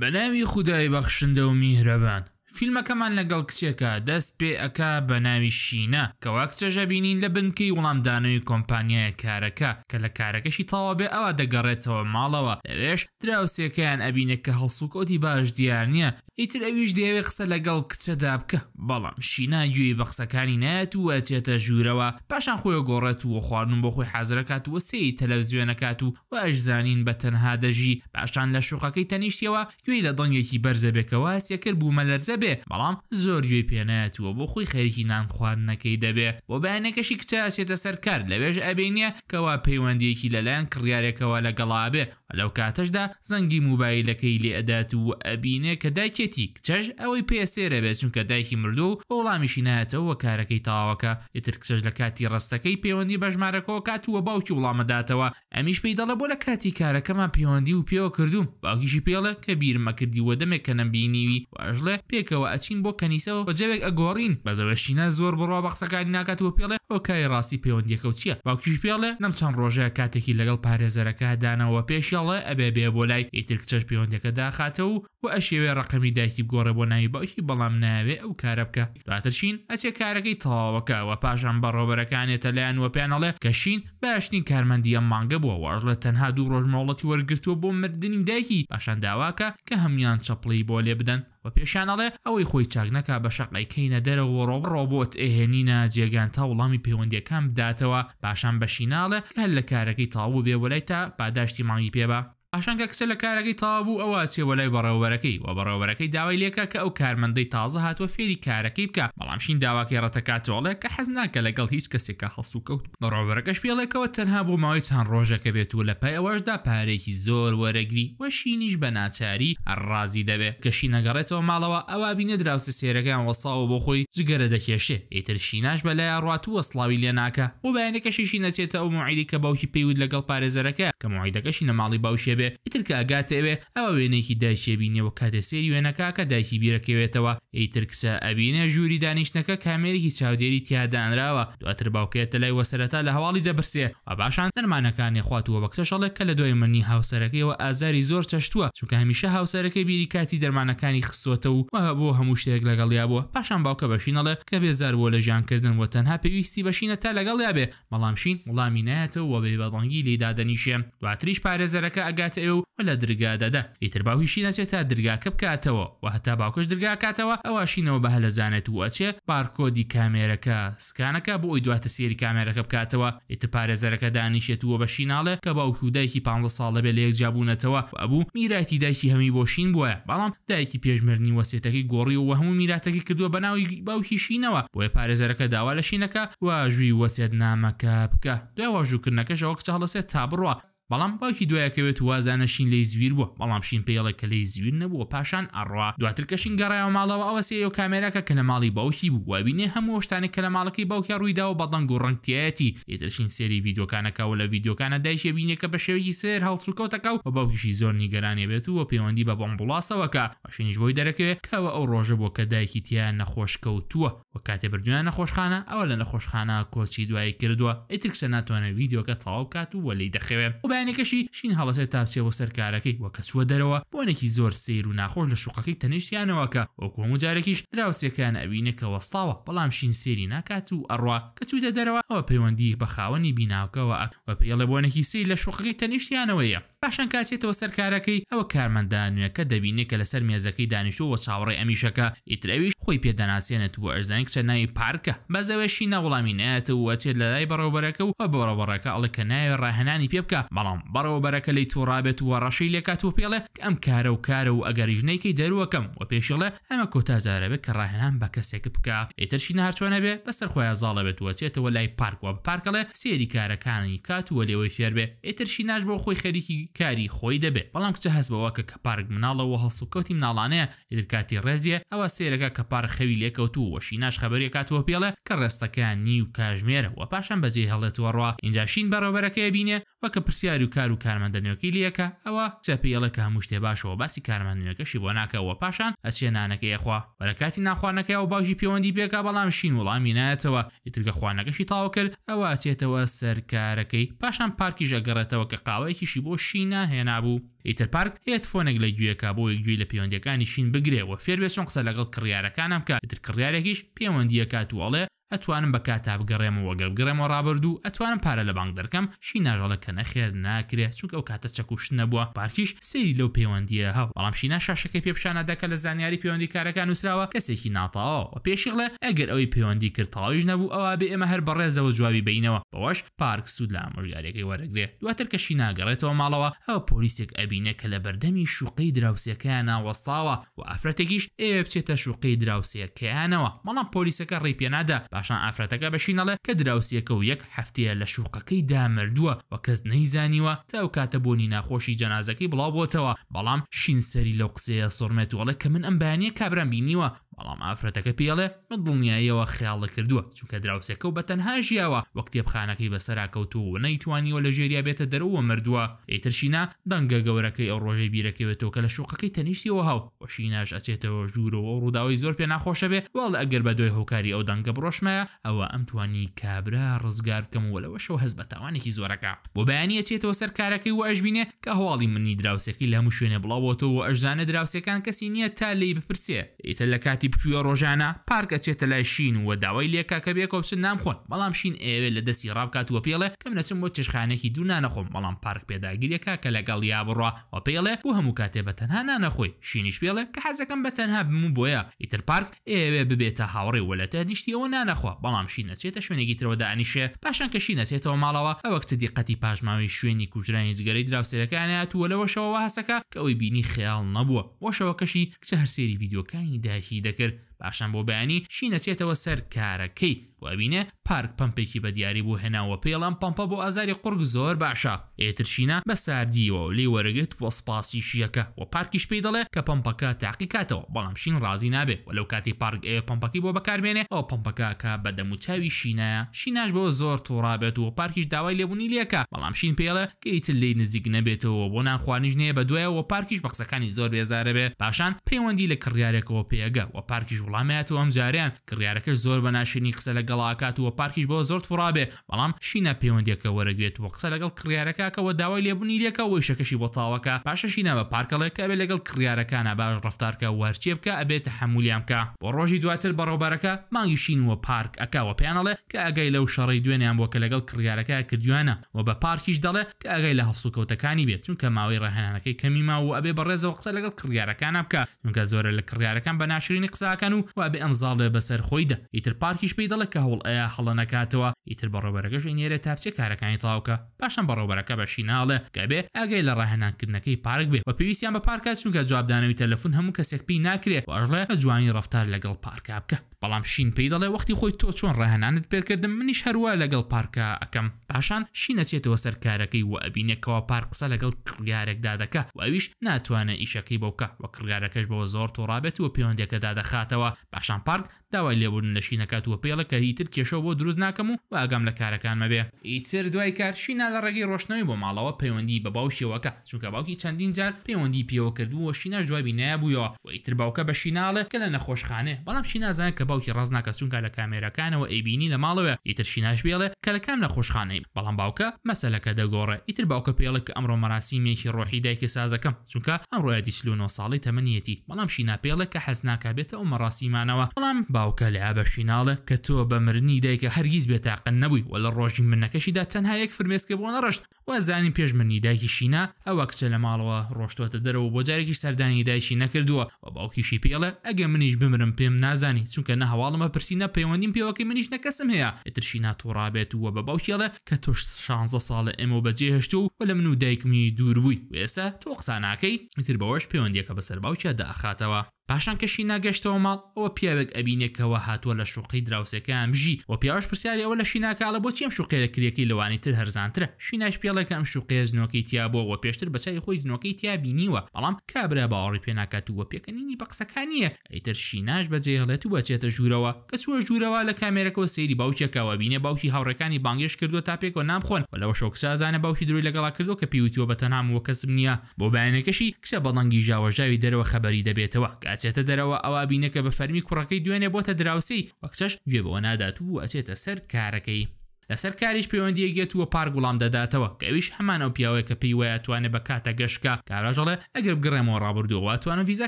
بە ناوی خودای بەخشندە و میهرەبان فیلمەکەمان لەگەڵ کچێکە دەست پێ ئەک بە ناوی شینە کەوا کچەژە بینین لە بنکەی وڵامدانەوەی کۆمپانیایە کارەکە کە لە کارەکەشی تاوا بێ ئەوە دەگەڕێتەوە ماڵەوە لەوێش دراوسێکیان ئەبینێت کە هەڵسوکۆتی باش دیار نییە ئیتر ئەویش دەیەوێت قسە لەگەڵ کچەدا بکە بەڵام شینا گوێی بە قسەکانی نات و ئەچێتە ژوورەوە پاشان خۆی گۆڕێت و خواردن بۆ خۆی حەزرەکات وە سێی تەلەڤزیۆنەکات و وەشزانین بە تەنها دەژی پاشان لە شوقەکەی تەنیشتەوە گوێی لە دەنگێکی بەرزەبێکەوە سێکرد بوو مەلەرزە بێ بەڵام زۆر گوێ پێناتوە بۆ خۆی خەرکی نان خواردنەکەی دەبێ بۆ بەیانەکەشی کچاسێتە سەرکار لەوێژ ئەبینە کەوا پەیوەندیەکی لەلایەن کڕارێکەوە لەگەڵابێ لەو کاتەشدا زەنگی موبایلەکەی لێ ئەدات و ئەبینێ کە دایکێ بێتی کچەش ئەوەی پێسێرە بێت چونکە دایکی مردو و وەڵامیشی نایەتەوە کارەکەی تاواکە ئیتر کچەش لە کاتی ڕستەکەی پەیوەندی بەژمارەکەەوە کاتووە باوکی وڵامەداتەوە ئەمیش پێی دەڵە بۆ لە کاتی کارەکەمان پەیوەندی و پێوە کردوم باوکیشی پێڵە کە بیرمەکردیوە دەمێک کە نەمبینیوی واژڵێ پێکەوە ئەچین بۆ کەنیسەوە بەجەوێک ئەگۆڕین بەزەوەشینە زۆر بڕوا بەقسەکانی ناکاتوە پێڵێ ئەو کای ڕاستی پەیوەندیەکە و چییە باوکیش پێڵێ نەم چەند ڕۆژەیە کاتێکی لەگەڵ پارێزەرەکە دانەوە پێشیڵە ئەبێ بێ بۆ لای ئیتر کچەش پەیوەندەکە داخاتەوە و ئەشێوێ ڕقمی دایکی بگۆڕە بۆ ناوی باوکی بەڵام ناوێ ئەو کارە بکە دواترشین ئەچێ کارەکەی تەواوەکەوە پاشان بەڕۆبەرەکانێتە لایەن وە پێیانەڵێ کەشین باشنی کارمەندی ئەم مانگە بووە واژ لە تەنها دوو ڕۆژ ماوڵەتی وەرگرتووە بۆ مردنی دایکی پاشان داواکە کە هەمویان چەپڵی بۆ لێ بدەن بە پێشانەڵێ ئەوەی خۆی چاکنەکە بە شەقیکەینە دەرەوە ڕۆب ڕۆبۆت ئێهێنینە جێگان تا وڵامی پەیوەندیەکان بداتەوە پاشان بەشیناڵە کە لە کارەکەی تاوو بێ وەلای تا پاداشتی مانگی پێبە ئاشانکە کچە لە کارەکەی تابوو ئەواسیە وەلای بەڕێوەرەکەی و بەڕێوەرەکەی داوای لێکە کە ئەو کارمەندەی تازە هاتووە فێری کارەکەی بکە بەڵامشین داواکەی ڕەتەکاتۆڵێ کە حەز ناکە لەگەڵ هیچ کەسێکە هەڵسو کەوت بەڕۆبەرەکەش پێڵێکەوە تەنها بۆ ماوەی چەند ڕۆژەکە بێت و لە پای ئەوەشدا پارێکی زۆر وەرەگری وەشینیش بە ناچاری ڕازی دەبێت کەشی نەگەڕێتەوە ماڵەوە ئەوا بینە دراوسە سێرەکان وەساوە بۆ خۆی جگەرە دەکێشێ ئیتر شیناش بەلای ڕات و وەسڵاوی لێناکە بۆ بەیانەکەشیشی نەچێتە ئەو معیدی کە باوکی پێیود لەگەڵ پارێزەرەکە کە معیدەکەشی نەماڵی باوشێ بێ ئیترکە ئەگاتەوێ ئەوە وێنێکی دایشێبینەوە کاتە سێری وێنەکە کە دایکی بیرەکەوێتەوە ئیتر کسە ئەبینە ژووری دانیشتەکە کامێرێکی چاودێری تیادانراوە دواتر باوکێتە لای وەسەرەتا لە هەواڵی دەبرسێ و باشان دەرمانەکانی خواتووە بەکتەشەڵێک کە لە دوای منی هاوسەرەکەیەوە ئازاری زۆر چەشتووە چونکە هەمیشە هاوسەرەکەی بیریکاتی دەرمانەکانی خستۆتە و وە بۆ هەموو شتێک لەگەڵیا بووە پاشان باوکە بەشینەڵێ کە بێزار بووە لە ژیانکردن و تەنها پێویستی بەشینە تا لەگەڵ یابێ بەڵامشین وڵامی نایەتەوە وە بێ بەڵەنگی لێدادەنیشێ دواتریش پارێزەرەکە ئەگاتە ئێو و لە دررگا دەدا ئیتر باویشی نەچێت تا دررگاکە بکاتەوە و هەتا باوکش دررگا کاتەوە ئەواشینەوە بە هەلەزانێت و ئەچێ بارکۆدی کامێرەکە سکانەکە بۆ ئەوی دواتە سێری کامێرەکە بکاتەوە ئیتر پارێزەرەکە دانیشێتوە بە شیناڵێ کە باوکو دایکی 15 ساڵە بێ لە یەکجیابوونەتەوە ئەبوو میراتی دایکی هەمی بۆشین بووە بەڵام دایکی پێشمرنی وەسێتەکەی گۆڕی و هەموو میراتەکەی کردووە بەناوی باوکی شینەوە بۆیە پارێزەرەکە داوا لە شینەکە واژووی وەسێت نامەکە بکە دوای واژووکردنەکەشەوە کچە هەڵەسێت تا بڕە بەڵام باوکی دوایەکەوێت وازانەشین لی زویر بوو بەڵام شین پێڵێک کە لی زویر نەبووە پاشان ئەڕوا دواتر کەشین گەڕایەوە ماڵەوە ئەوە سێ کامێراکە کە لە ماڵی باوکی بوو وابینێ هەموو شتانێک کە لە ماڵەکەی باوکە ڕوویداوە بەدەنگ و ڕنگتیەتی ئێترشین سێری یددیوکانەکەەوە لە یددیوکانە دایشە بینێ کە بە شێوەیەکی سێر هەڵسوکەوتەکە و بە باوکیشی زۆر نیگەرانێ بێت و پەیوەندی بە بۆمبڵاسەوەکە بەشنیش بۆی دەرەکەوێت کەەوە ئەو ڕۆژە بۆ کە دایکی تیان نەخۆش کەوتووە وە کاتێ بردویان نەخۆشخانە ئەوە لە نەخۆشخانە کۆچی دوایی کردووە ئیترکسە ناتوانە ویددیوکە تەواو کات و وەلی دەخەوێت بەیانەکەشی شین هەڵەسێت تاچێەوە سەرکارەکەی وەکە چوە دەرەوە بۆنێکی زۆر سیر و ناخۆش لە شوقەکەی تەنیشتیانەوەکە ئۆکۆم جارێکیش دراوسەکان ئەوینەکە وەستاوە بەڵام شین سێری ناکات و ئەڕوا کە چوتە دەرەوە ئەوە پەیوەندی بە خاوەنی بیناوکەوە و پێڵە بۆنێکی سی لە شوقەکەی تەنیشتیانەوەیە پاشان کاسێتەوە سەرکارەکەی ئەوە کارمەندانوێکە دەبینێت کە لەسەر مێزەکەی دانیشتووە چاوڕێ ئەمیشەکە ئیترەویش خۆی پێدەناسیێنێت بۆ ئەرزانک چە ناوی پارکە بەزەوەشی ناوڵامی نایەت وەچێت لە لای بەڕێوبەرەکە و بەڕەوەڕەکە ئەڵە کە ناوی ڕاهێنانی پێ بکە بەڵام بەڕەوەبەرەکە لی تۆڕابێت وە ڕەشی لێکات و پێڵێ ئەم کارە و کارە و ئەگەریژنەیەکی دەروەکەم و پێشڵە ئەمە کۆتازارەبێت کە ڕاهێنان بە کەسێک بکە ئێترشی نهارچۆنە بێ بەسەر خۆیان زاڵە بێت وەچێتەوە لای پارکوە پارکەڵێ سێری کارەکانی کات وە لێەوەی فێربێ ئێترشی ناش بۆ خۆی خەریکی کاری خۆی دەبێت بەڵام کچە هەستبەوە کە کەپارک مناڵەوە هەڵس و کەوتی مناڵانەیە ئیدرکاتی ڕێزیە ئەوە سێرەکە کەپار خەوی لێکەوتو وەشی ناش خبری کاتوە پێڵە کە ڕێستەکان نی و کاژمێرە و پاشان بەجێ هەڵێتوەڕوە اینجاشین بەڕێبەرەکەی بینێ وەکە پرسیاری و کار و کارمەندەنیۆکی لیەکە ئەوە چەپیڵەکە هەموو شتێ باشەوە باسی کارمەندنیەکەشی بۆ ناکەەوە پاشان ئەچێنانەکە یخوا بەرەکاتی ناخواانەکەی و باشژی پەیوەندی بێکا بەڵام شین وڵامی نایەتەوە ئیترگە خوانەکەشی تاو کرد ئەوە ئاچێتەوە سەرکارەکەی پاشان پارکی ژەگەڕێتەوە کە قاوەیەکیشی بۆ شینە هێنا بوو ئیتر پارک هێت فۆنێک لە گوێکا بۆ گوێی لە پەیوەندەکانی شین بگرێەوە فێربێ چۆن قسە لەگەڵ کڕیارەکانم کە ئیتر کڕارێکیش پەیوەندیە کات و ئەڵێ ئەتوانم بە کاتا بگەڕێمەوە گەڵگەڕێمەوە ڕابرد و ئەتوانم پارە لە بانک دەرکەم شی ناغەڵەکە نەخێر ناکرێت چونکە ئەو کاتە چەکوشت نەبووە پارکیش سری لەو پەیوەندیە هەڵ بەڵام شینا شاشەکەی پێپشانە دەکە لە زانیاری پەیوەندی کارەکان نووسراوە کەسێکی ناتاەوە پێشیڵێ ئەگەر ئەوی پەیوەندی کرتاویش نەبوو ئەوە بێ ئێمە هەر بەڕێزەوە جوابی بینەوە بەوەش پارک سوود لە ئامۆژگارێکی وەرەگرێ دواتر کەشی ناگەڕێتەوە ماڵەوە ئەو پۆلیسێک ئەبی ئەبینە کە لە بەردەمی شوقەی دراوسەکەیانە وەستاوە و ئافرەتێکیش ئێ بچێتە شوقەی دراوسەکەیانەوە مەڵام پۆلیسەکە ڕێپێنادا باشان ئافرەتەکە بەشینەڵێ کە دراوسەکە و یەک هەفتەیە لە شوقەکەی دامردووە و کەس نەیزانیوە تاو کاتە بۆنی ناخۆشی جەنازەکەی بڵاوبتەوە بەڵام شینسەری لەو قسەیە سرمێت وڵە کە من ئەمبانیە کابران بینیوە بەڵام ئافرەتەکە پیاڵێ من دڵنیاییەوە خیاڵە کردووە چونکە دراوسەکە و بە تەنها ژیاوە وەکتێبخانەکەی بەسەراکەوت و نەیتوانیوە لە ژێریا بێتە دەرەوە مردووە ئیترشینا دەنگە گەورەکەی ئەو ڕۆژەی بیرەکەوێتەوە کە لە شوقەکەی تەنیشتیەوە هاو وەشیناش ئەچێتەوە ژوورەوە ڕووداوی زۆر پێ ناخۆشە بێ وڵ ئەگەر بە دوای هۆکاری ئەو دەنگە بڕۆشمایە ئەوە ئەمتوانی کابرا ڕزگار بکەم و لەەوەشەوە هەز بە تاوانێکی زۆرەکە بۆ بەیانە چێتەوە سەر کارەکەی و ئەژبینێ کە هەواڵی منی دراوسێکی لەمو شوێنە بڵاوەوە و ئەژانە دراوسەکان کەسی نییە تا لی بپرسێ ئیتە لە کاتی ساعتی بچووە ڕۆژانە پارکە چێتە لای شین و داوای لێکا کە بێ کۆپسن نامخۆن بەڵام شین ئێوێ لە دەستی ڕابکاتوە پێڵێ کەم نەچم بۆ چشخانێکی دوونانەخۆم بەڵام پارک پێداگیریەکە کە لەگەڵ یا بڕە و پێڵێ بۆ هەموو کاتێ بە تەنها نانەخۆی شینیش پێڵێ کە حەزەکەم بە تەنها بمو بۆیە ئیتر پارک ئێوێ ببێتە هاوڕێ وەلەتە دیشتیەوە نانەخوا بەڵام شین نەچێتە شوێنێکی ترەوە دانیشێ پاشان کەشی نەچێتەوە ماڵەوە ئەوەکت دیقەتی پاشماوی شوێنی کوژرانی جگەرەی دراوسەرەکانیات وە لەوەشەوە هەسەکە کە ئەوی بینی خیال نەبووە وەشەوە کەشی کچە هەرسێری ڤیددیوەکانی داهی دەکە کرد باشان بۆ بەیانی شینەچێتەوە سەر کارەکەی وابینێ پارک پمپێکی بە دیاری بوو هێناوە پێڵام پمپە بۆ ئازاری قورگ زۆر باشە ئێترشینە بە ساردیەوە و لێ وەرەگرت بۆ سپاسی شیەکە و پارکیش پێی دەڵێ کە پمپەکە تاقیکاتەوە بەڵامشین ڕازی نابێ و لەو کاتی پارک ئێ پمپەکەی بۆ بەکاربێنێ ئەو پمپەکەکە بە دەموچاوی شینایە شیناش بۆ زۆر تۆڕابێت و پارکیش داوای لێبوونی لێکە بەڵامشین پێڵە کە ئیتر لی نزیک نەبێتەوە بۆ نانخوانیش نیە بە دوایەوە پارکیش بە قسەکانی زۆر بێزارە بێ پاشان پەیوەندی لە کڕیارێکەوە پێگە و پارکیش وڵامەتەوە ئەم جاریان کڕیارەکە زۆر بەناشرنی قسە لە لێگەڵاکاتوە پارکیش بۆ زۆر فڕابێ بەڵام شینە پەیوەندێکە وەرەگرێت وە قسە لەگەڵ کڕارەکەکەەوە داوای لێبوونی لێکە وشەکەشی بۆ تاوەکە پاشەشینە بە پارکەڵێکە بێ لەگەڵ کڕارەکانە باش ڕفتارکە وەرچێ بکە ئەبێت تحملیان بکە بۆ ڕۆژی دواتر بەڕۆبەرەکە مانگی شینوە پارک ئەکاوە پێیانەڵێ کە ئەگەی لەو شەڕی دوێنیان بۆ کە لەگەڵ کڕارەکە کردوانە و بە پارکیش دەڵێ کە ئەگەی لە هەسوکەوتەکانی بێت چونکە ماوەی ڕێهێنانەکەی کەمی ما و ئەبێ بەڕێزەوە قسە لەگەڵ کڕارەکانە بکە چونکە زۆرە لە کڕارەکان بە ناشرینی قساکەن و وا بێ ئەمزاڵێ بەسەر خۆیدا ئیتر پارکیش پێی دەڵێ کە کە هەوڵ ئەیە هەڵە نکاتەوە ئیتر بەڕۆبەرەکەش نێرە تاپچە کارەکانی تاوکە باشم بەڕۆبەرەکە بە شیناڵێ کە بێ ئەگەی لە ڕاهێنانکردنەکەی پارک بێ بە پێویستیان بە پارکات چونکە جوابدانەوەی تەلەفون هەموو کەسێک پێی ناکرێت و ئەژڵێ جوانی ڕفتار لەگەڵ پارکە بکە بەڵام شین پێی دەڵێ وەختی خۆی تۆ چۆن ڕاهێنانت پێکردم منیش هەروە لەگەڵ پارکە ئەەکەم پاشان شینەچێتەوە سەر کارەکەی و ئەبینێکەوە پارکسە لەگەڵ کڕیارێکدا دەکە و ئەویش ناتوانە ئیشەکەی بەوکە وە کڕگارەکەش بەوە زۆر تۆڕابێت و پەیوەندێکەدا دەخاتەوە پاشان پارک داوای لێبوون لە شینەکاتوە پێڵەکە هیتر کێشەوە بۆ دروست ناکەم و و ئاگام لە کارەکان مەبێ ئیتر دوای کار شینا لە ڕێگەی ڕۆشنەوەی بۆ ماڵەوە پەیوەندی بە باوشیەوەکە چونکە باوکی چەندین جار پەیوەندی پێوە کردووە شیناش دوابی نایبوویەوە و ئیتر باوکە بە شیناڵە کە لە نەخۆشخانێ بەڵام شینازانە کە باوکی ڕازناکە چونکە لە کامێرەکانەوە ئەیبینی لە ماڵەوە ئیتر شیناش بێڵێ کە لە کام نەخۆشخانەی بەڵام باوکە مەسلەکە دەگۆڕێ ئیتر باوکە پێڵک ئەمڕۆ مەراسیمێکی ڕۆحی دایکە سازەکەم چونکە ئەم ڕۆیە دیسلو 9 ساڵی تەمەنیەتی بەڵام شینا پێڵێک کە حەزناکە بێتە ئەو مەراسیمانەوە بەڵام باوکە لە ئابەشی ناڵە کە تۆ بە مرنی دایکە هەرگیز بێتاقن نەبووی و لە ڕۆژی منەکەشیدا تەنها یەک فرمێسکە بۆ نەڕشت وەزانین پێشمنی دایکی شینا ئەوە کچە لە ماڵەوە ڕۆشتوتە دەرەوە بۆ جارێکی سەردانی دایکی نەکردووە و باوکیشی پێڵە ئەگە منیش بمرم پێم نازانی چونکە نە هەواڵمە پرسیینە پەیوەندیم پێوەکەی منیش نەکەسم هەیە ئەترشینا تۆڕابێت وە بە باوکیڵە کە تۆش 16 ساڵە ئێمە بەجێ هەشت و لە من و دایکمی دوور بووی وێسە تۆ قساناکەی میتر بەوەش پەیوەندیەکە بەسەر باوکیە داخاتەوە. پاشان کەشی ناگەشتەوە ماڵ ئەوە پیاوێک ئەبینێکەوە هاتووە لە شوقی دراوسەکەیان بژی و پیاوەش پرسیاری ئەوە لە شیناکاڵە بۆ چیم شوقێرە کرێکی لەوانی تر هەرزانترە شیناش پێڵ بڵێ ئەم شوقێ زنۆکەی تیابەوە پێشتر بەچی خۆی زنۆکەی تیابی نیوە بەڵام کابرا باوەڕی پێناکاتوە پێکەنینی بە قسەکانیە ئەیتر شیناش بەجێهڵێت و بەچێتە ژوورەوە کە چوە ژوورەوە لە کامێرەکەەوە سەیری باوکێکەوە بینێ باوکی هاوڕەکانی بانگێش کردووە تا پێکەوە نامخۆن لەەوە شۆکسازانە باوکی دروی لەگەڵا کردو کە پیوتیوە بە تەنامەوە کەسم نییە بۆ بەیانەکەشی کسە بەڵەنگی ژاوەژاوی دەرەوە خەبەری دەبێتەوە کاچێتە دەرەوە ئەوا بینەکە بە فەرمی کوڕەکەی دوێنێ بۆتە دراوسی وەکچەش گوێبەوە نادات و ئەچێتە سەر کارەکەی لەسەر کاریش پەیوەندیە گێتووە پار گوڵام دەداتەوە کەویش هەمانە و پیاوەیە کە پێی وایە توانێت بە کاتە گەشتکە کاراژەڵێ ئەگەر بگڕێمەوە ڕابردووەوە توانم ویزا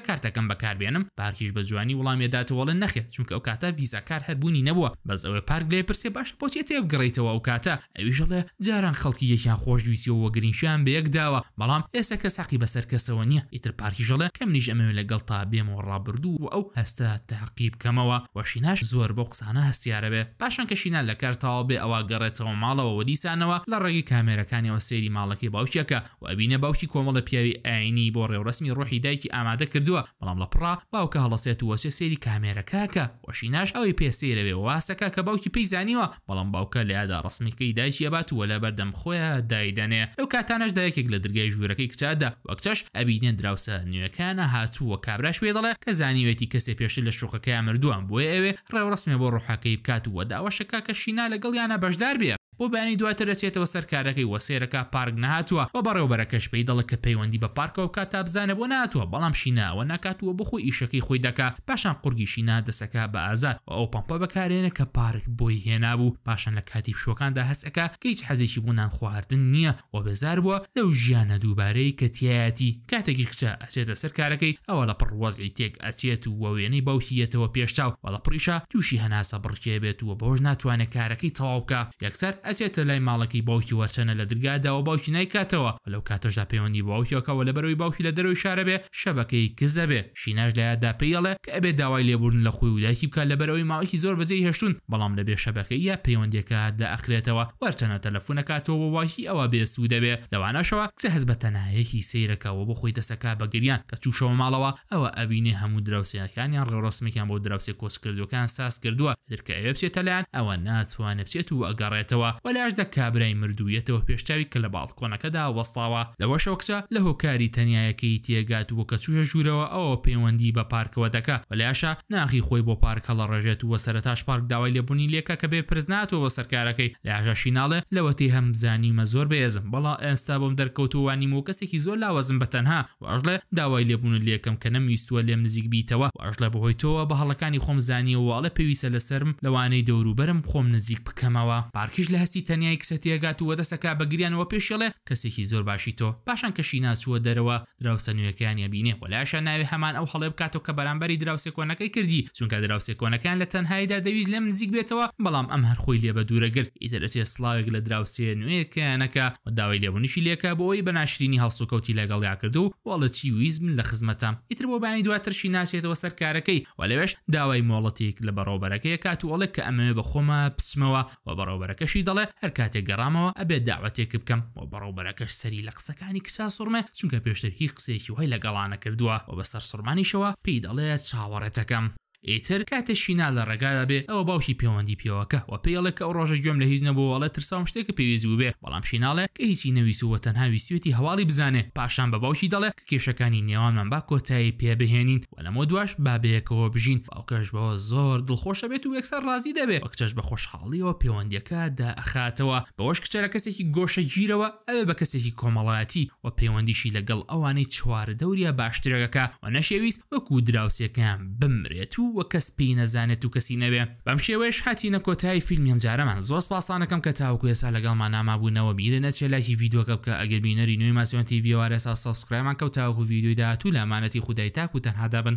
کارتەکەم بەکاربێنم پارکیش بە جوانی وڵامێداتەوەڵە نەخێت چونکە ئەو کاتە ویزاکار هەبوونی نەبووە بەس ئەوە پارک لێ پرسێ باش بۆچێت تێ بگڕیتەوە ئەو کاتە ئەویژەڵێ جاران خەڵکی یەکیان خۆشویسیەوە گرینشیان بە یەکداوە بەڵام ئێستا کە ساقی بەسەر کەسەوە نییە ئیتر پارکیژەڵێ کەم نیژ ئەمەوێت لەگەڵ تا بێمەوە ڕابردوو و ئەو هەستە تەقیب بکەمەوە وەشیناش زۆر بۆ قسانە هەستیارە بێ پاشان کەشینا لە کارتاوا بێ ئەوە گەڕێتەوە ماڵەوە و دیسانەوە لە ڕێگەی کامێرەکانیەوە سێری ماڵەکەی باوکیەکە و ئەبینە باوکی کۆمەڵە پیاوی ئاینی بۆ ڕێوەرسمی ڕۆحی دایکی ئامادە کردووە بەڵام لە پڕا باوکە هەڵەسێت وەچێ سێری کامێرەکەکە وەشی ناش ئەوی پێسیرەوێ واسەکە کە باوکی پێی زانیوە بەڵام باوکە لە یادا ڕسمیەکەی دایکیەبات وە لە بەردەم خۆیان دایدانێ لەو کاتانەش دایکێک لە درگای ژوورەکەی کچادا وەکچەش ئەبینێن دراوسە نوێەکانە هاتووە کابراش وێ دەڵێ کە زانیوێتی کەسێ پێشل لە شوقەکەی مردووان بۆیە ئەوێ ڕێوەڕسمێ بۆ ڕوحەکەی بکات و وەداوەشەکە کە شینا لەگەڵ یانە بەش дерби بۆ بەانی دواتر دەسێتەوە سەر کارەکەی وەسێرەکە پارک نهاتووە و بەڕێوبەرەکەش پێی دەڵک کە پەیوەندی بە پارکە و کات تابزانە بۆ ناتوە بەڵام شیناوە ناکاتوە بخۆی ئیشەکەی خۆی دەکا پاشان قورگی شینا دەسەکە بە ئازاد و ئەو پمپە بەکارێنە کە پارک بۆی هێنابوو پاشان لە کاتی پشۆکاندا هەسەکە کە هیچ حەزێکی بوو نان خواردن نییە و بەزار بووە لەو ژیانە دووبارەی کەتیایەتی کاتێکی کچە ئەچێتە سەر کارەکەی ئەوە لە پڕوەزی تێک ئەچێت و وەوێنەی باوتیەتەوە پێشتاو وەڵە پریشە تووشی هەناسە بڕکێ بێت و بەۆژ ناتوانێت کارەکەی تەواوکە یەکسەر ئەسێتە لای ماڵەکەی باوکی وەچەنە لە درگاداەوە باوکی نیکاتەوە لەو کاتۆشدا پەیوەندی باوکیەکەەوە لە بەرەوەی باوکی لە دەروی شارە بێ شەبەکەی کزەبێ شیناش لایەدا پێڵێ کە ئەبێ داوای لێبوردن لە خۆی ولاکی بکە لە بەرەوەی ماوەکی زۆر بەجێی هێشتون بەڵام لەبێ شەبەکەی یا پەیوەندێکە دا ئەخرێتەوە وەرچەنە تەلەفۆنەکاتەوە واشی ئەوە بێسو دەبێ لەوانەشەوە کچە هەز بە تەنایەکی سیرەکەەوە بۆ خۆی دەسەکە بەگریان کە چوشەوە ماڵەوە ئەوە ئەبینێ هەموو دراوسەکانیان ڕێڕستمێکیان بۆ دراوسێ کۆسکردوەکان ساس کردووە درکە ئەوێ بچێتە لایەن ئەوە ناتوانێت بچێت و ئەگەڕێتەوە وەلاشدا کابرای مردوویەتەوە پێشتاوی کە لە باڵکۆنەکەدا وەستاوە لەوەشەوە کچە لە هۆکاری تەنایەکەی تێگات وەکە چوشە ژوورەوە ئەوە پەیوەندی بە پارکەوە دەکە وەلاشە ناخی خۆی بۆ پارکە لە ڕژێت و سەرتاش پارک داوای لێبوونی لێکە کە بێ پرزناتەوە سەرکارەکەی لاژەشی ناڵێ لەوەتی هەم زانیمە زۆر بێزم بەڵا ئێستا بۆم دەرکەوتووانیم و کەسێکی زۆر لاوەزم بە تەنها وژڵێ داوای لێبوون لێکم کە نەمویستووە لێم نزیک بیتەوە وژڵێ بەهۆی تۆوە بە هەڵەکانی خۆم زانیەوەواڵە پێویستە لەسرم لەوانەی دەوروبەرم خۆم نزیک بکەمەوە پارکیش لە هەستی تەنیای کسەتیەگات و وەدەسەکە بەگریانەوە پێشڵێ کەسێکی زۆر باشی تۆ پاشان کەشی ناسووە دەرەوە دراوسە نوێەکەیانە بینێ وەلاشە ناوێ هەمان ئەو هەڵێ بکاتەوە کە بەرامبەری دراوسێ کۆنەکەی کردی چونکە دراوسێ کۆنەکان لە تەنهایدا دەویست لەم نزیک بێتەوە بەڵام ئەم هەرخۆی لێ بە دوورەگر ئیتەرەچێ سلاوێک لە دراوسێ نوێیەکەیانەکە و داوای لێبوونیشی لێکە بۆەوەی بەناشرینی هەڵسوکەوتی لەگەڵیا کردو وڵە چی ویزم لە خزمەتم ئیتر بۆ بانی دواترشی ناچێتەوە سەر کارەکەی و لەوێش داوای مۆڵەتێک لە بەڕۆبەرەکەی کات وڵێک کە ئەمەوێ بە خۆمە پسمەوە و بەڕۆبەرەکەشی دەڵێ هەر کاتێک گەڕامەوە ئەبێ داوەتێک بکەم و بەڕوبەرەکەش سەری لە قسەکانی کسا سوورمە چونکە پێشتر هیچ قسێکی وای لەگەڵانە کردووە و بەسەر سوورمانیشەوە پێی دەڵێ چاوەڕێتەکەم ئیتر کاتە شینا لە ڕێگادا بێ ئەوە باوشی پەیوەندی پێوەکە و پێڵێک ئەو ڕۆژە گوێم لە هیچ نەبووەڵە ترسام شتێکە پێویست بێ بەڵام شیناڵێ کە هیچی نەویسووە تەنها ویسوێتی هەواڵی بزانێ پاشان بە باوشی دەڵێ کێشەکانی نێوانمان با کۆتایی پێبهێنین و لەمە دواش بابەیەکەوە بژین باوکەش بەوە زۆر دڵخۆشە بێت و یەکسەر ڕازی دەبێت بەکچەش بە خۆشحاڵیەوە پەیوەندیەکە داخاتەوە بەوەش کچەرە کەسێکی گۆشە گیرەوە ئەوێ بە کەسێکی کۆمەڵایەتی و پەیوەندیشی لەگەڵ ئەوانەی چوارە دەوریا باشترەکەکە و نەشێویست وەکو دراوسەکەیان بمرێت و و وە کەسپی نەزانێت و کەسی نەوێ بەم شێوەیەش هاتی نەکۆتایی فیلم هەم جارەمان زۆر پاسانەکەم کە تاوکو ێسا لەگەڵمان نامابوونەوە بیرە نەچێ لایکی ویددیوەکە بکە ئەگەر بینەری نوێی ماسیۆن تیڤوارێسا سەسکرایمان کەوتاوکو ویددیوی داهاتوو لەمانەتی خودای تاکو تەنهادابن